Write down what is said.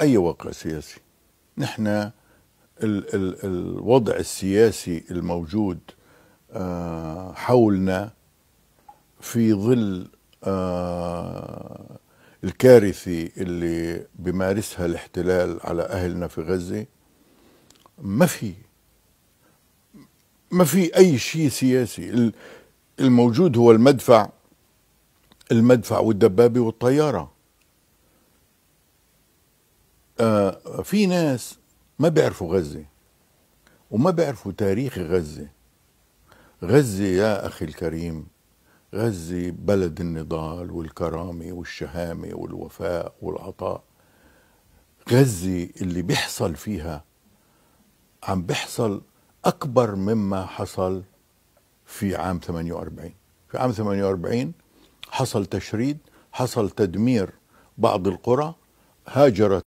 أي واقع سياسي نحن ال ال الوضع السياسي الموجود آه، حولنا في ظل آه، الكارثه اللي بمارسها الاحتلال على أهلنا في غزة ما في ما في أي شيء سياسي الموجود هو المدفع المدفع والدبابة والطيارة آه في ناس ما بيعرفوا غزة وما بيعرفوا تاريخ غزة غزة يا أخي الكريم غزة بلد النضال والكرامة والشهامة والوفاء والعطاء غزة اللي بيحصل فيها عم بيحصل أكبر مما حصل في عام 48 في عام 48 حصل تشريد حصل تدمير بعض القرى هاجرت